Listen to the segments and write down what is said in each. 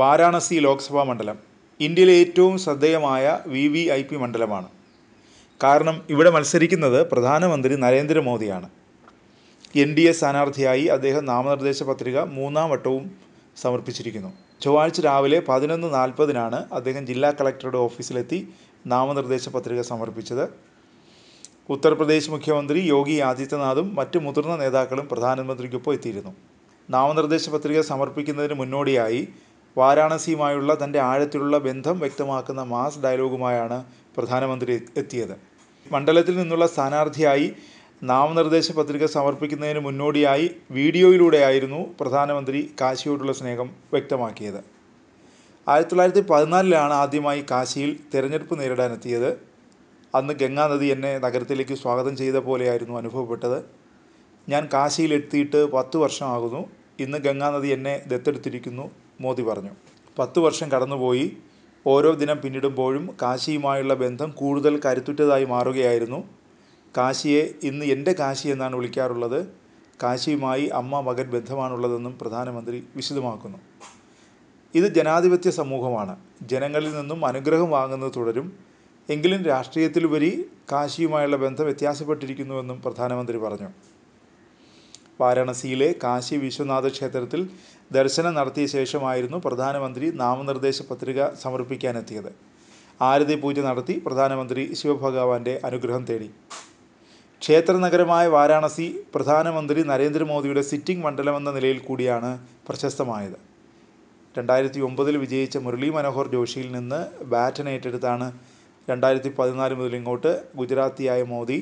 വാരാണസി ലോക്സഭാ മണ്ഡലം ഇന്ത്യയിലെ ഏറ്റവും ശ്രദ്ധേയമായ വി വി ഐ പി മണ്ഡലമാണ് കാരണം ഇവിടെ മത്സരിക്കുന്നത് പ്രധാനമന്ത്രി നരേന്ദ്രമോദിയാണ് എൻ ഡി എ സ്ഥാനാർത്ഥിയായി അദ്ദേഹം നാമനിർദ്ദേശ പത്രിക മൂന്നാം വട്ടവും സമർപ്പിച്ചിരിക്കുന്നു ചൊവ്വാഴ്ച രാവിലെ പതിനൊന്ന് നാൽപ്പതിനാണ് അദ്ദേഹം ജില്ലാ കളക്ടറുടെ ഓഫീസിലെത്തി നാമനിർദ്ദേശ പത്രിക സമർപ്പിച്ചത് ഉത്തർപ്രദേശ് മുഖ്യമന്ത്രി യോഗി ആദിത്യനാഥും മറ്റ് മുതിർന്ന നേതാക്കളും പ്രധാനമന്ത്രിക്കൊപ്പം എത്തിയിരുന്നു നാമനിർദ്ദേശ പത്രിക സമർപ്പിക്കുന്നതിന് മുന്നോടിയായി വാരാണസിയുമായുള്ള തൻ്റെ ആഴത്തിലുള്ള ബന്ധം വ്യക്തമാക്കുന്ന മാസ് ഡയലോഗുമായാണ് പ്രധാനമന്ത്രി എത്തിയത് മണ്ഡലത്തിൽ നിന്നുള്ള സ്ഥാനാർത്ഥിയായി നാമനിർദ്ദേശ പത്രിക സമർപ്പിക്കുന്നതിന് മുന്നോടിയായി വീഡിയോയിലൂടെയായിരുന്നു പ്രധാനമന്ത്രി കാശിയോടുള്ള സ്നേഹം വ്യക്തമാക്കിയത് ആയിരത്തി തൊള്ളായിരത്തി പതിനാലിലാണ് ആദ്യമായി കാശിയിൽ തിരഞ്ഞെടുപ്പ് നേരിടാനെത്തിയത് അന്ന് ഗംഗാനദി എന്നെ നഗരത്തിലേക്ക് സ്വാഗതം ചെയ്ത പോലെയായിരുന്നു അനുഭവപ്പെട്ടത് ഞാൻ കാശിയിലെത്തിയിട്ട് പത്ത് വർഷമാകുന്നു ഇന്ന് ഗംഗാനദി എന്നെ ദത്തെടുത്തിരിക്കുന്നു മോദി പറഞ്ഞു പത്ത് വർഷം കടന്നുപോയി ഓരോ ദിനം പിന്നിടുമ്പോഴും കാശിയുമായുള്ള ബന്ധം കൂടുതൽ കരുത്തുറ്റതായി മാറുകയായിരുന്നു കാശിയെ ഇന്ന് എൻ്റെ കാശി എന്നാണ് വിളിക്കാറുള്ളത് കാശിയുമായി അമ്മ മകൻ ബന്ധമാണുള്ളതെന്നും പ്രധാനമന്ത്രി വിശദമാക്കുന്നു ഇത് ജനാധിപത്യ സമൂഹമാണ് ജനങ്ങളിൽ നിന്നും അനുഗ്രഹം വാങ്ങുന്നത് തുടരും എങ്കിലും രാഷ്ട്രീയത്തിലുപരി കാശിയുമായുള്ള ബന്ധം വ്യത്യാസപ്പെട്ടിരിക്കുന്നുവെന്നും പ്രധാനമന്ത്രി പറഞ്ഞു വാരാണസിയിലെ കാശി വിശ്വനാഥ ക്ഷേത്രത്തിൽ ദർശനം നടത്തിയ ശേഷമായിരുന്നു പ്രധാനമന്ത്രി നാമനിർദ്ദേശ പത്രിക സമർപ്പിക്കാനെത്തിയത് ആരതി പൂജ നടത്തി പ്രധാനമന്ത്രി ശിവഭഗവാന്റെ അനുഗ്രഹം തേടി ക്ഷേത്ര നഗരമായ വാരാണസി പ്രധാനമന്ത്രി നരേന്ദ്രമോദിയുടെ സിറ്റിംഗ് മണ്ഡലമെന്ന നിലയിൽ കൂടിയാണ് പ്രശസ്തമായത് രണ്ടായിരത്തി ഒമ്പതിൽ വിജയിച്ച മുരളി മനോഹർ ജോഷിയിൽ നിന്ന് ബാറ്റൻ ഏറ്റെടുത്താണ് രണ്ടായിരത്തി പതിനാല് മുതൽ ഇങ്ങോട്ട് ഗുജറാത്തിയായ മോദി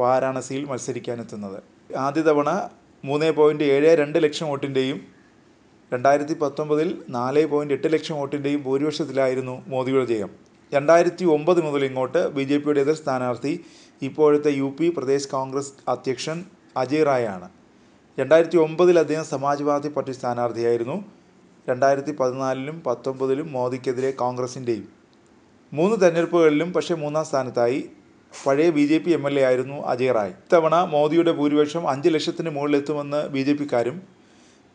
വാരാണസിയിൽ മത്സരിക്കാനെത്തുന്നത് ആദ്യ തവണ മൂന്ന് പോയിൻ്റ് ഏഴ് രണ്ട് ലക്ഷം വോട്ടിൻ്റെയും രണ്ടായിരത്തി പത്തൊമ്പതിൽ നാല് പോയിൻ്റ് എട്ട് ലക്ഷം വോട്ടിൻ്റെയും ഭൂരിപക്ഷത്തിലായിരുന്നു മോദിയുടെ ജയം രണ്ടായിരത്തി ഒമ്പത് മുതൽ ഇങ്ങോട്ട് ബി ജെ പിയുടെ എതിർ സ്ഥാനാർത്ഥി ഇപ്പോഴത്തെ യു പി പ്രദേശ് കോൺഗ്രസ് അധ്യക്ഷൻ അജയ് റായ് ആണ് രണ്ടായിരത്തി ഒമ്പതിൽ അദ്ദേഹം സമാജ്വാദി പാർട്ടി സ്ഥാനാർത്ഥിയായിരുന്നു രണ്ടായിരത്തി പതിനാലിലും പത്തൊമ്പതിലും മോദിക്കെതിരെ കോൺഗ്രസിൻ്റെയും മൂന്ന് തെരഞ്ഞെടുപ്പുകളിലും പക്ഷേ മൂന്നാം സ്ഥാനത്തായി പഴയ B J P M L A ആയിരുന്നു അജയ് റായ് ഇത്തവണ മോദിയുടെ ഭൂരിപക്ഷം അഞ്ച് ലക്ഷത്തിന് മുകളിലെത്തുമെന്ന് ബി ജെ പിക്കാരും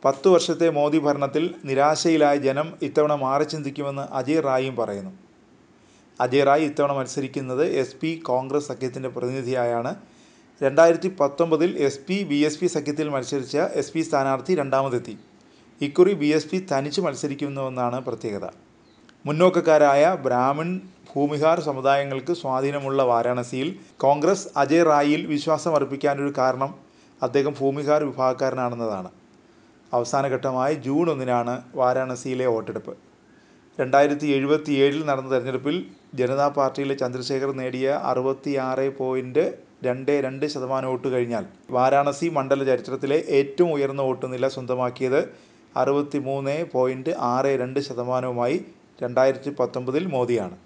പത്തു വർഷത്തെ മോദി ഭരണത്തിൽ നിരാശയിലായ ജനം ഇത്തവണ മാറി ചിന്തിക്കുമെന്ന് അജയ് റായും പറയുന്നു അജയ് റായ് ഇത്തവണ മത്സരിക്കുന്നത് എസ് പി കോൺഗ്രസ് സഖ്യത്തിൻ്റെ പ്രതിനിധിയായാണ് രണ്ടായിരത്തി പത്തൊമ്പതിൽ S P B S P സഖ്യത്തിൽ മത്സരിച്ച എസ് പി സ്ഥാനാർത്ഥി രണ്ടാമതെത്തി ഇക്കുറി ബി എസ് പി തനിച്ച് മത്സരിക്കുന്നുവെന്നാണ് പ്രത്യേകത മുന്നോക്കക്കാരായ ബ്രാഹ്മൺ ഭൂമിഹാർ സമുദായങ്ങൾക്ക് സ്വാധീനമുള്ള വാരാണസിയിൽ കോൺഗ്രസ് അജയ് റായിയിൽ വിശ്വാസം അർപ്പിക്കാനൊരു കാരണം അദ്ദേഹം ഭൂമിഹാർ വിഭാഗക്കാരനാണെന്നതാണ് അവസാനഘട്ടമായ ജൂൺ ഒന്നിനാണ് വാരാണസിയിലെ വോട്ടെടുപ്പ് രണ്ടായിരത്തി എഴുപത്തി ഏഴിൽ നടന്ന തെരഞ്ഞെടുപ്പിൽ ജനതാ പാർട്ടിയിലെ ചന്ദ്രശേഖർ നേടിയ അറുപത്തിയാറ് പോയിൻറ്റ് രണ്ട് രണ്ട് ശതമാനം വോട്ട് കഴിഞ്ഞാൽ വാരാണസി മണ്ഡല ചരിത്രത്തിലെ ഏറ്റവും ഉയർന്ന വോട്ട് നില സ്വന്തമാക്കിയത് അറുപത്തി മൂന്ന് പോയിൻറ്റ് ആറ് രണ്ട് ശതമാനവുമായി രണ്ടായിരത്തി പത്തൊമ്പതിൽ മോദിയാണ്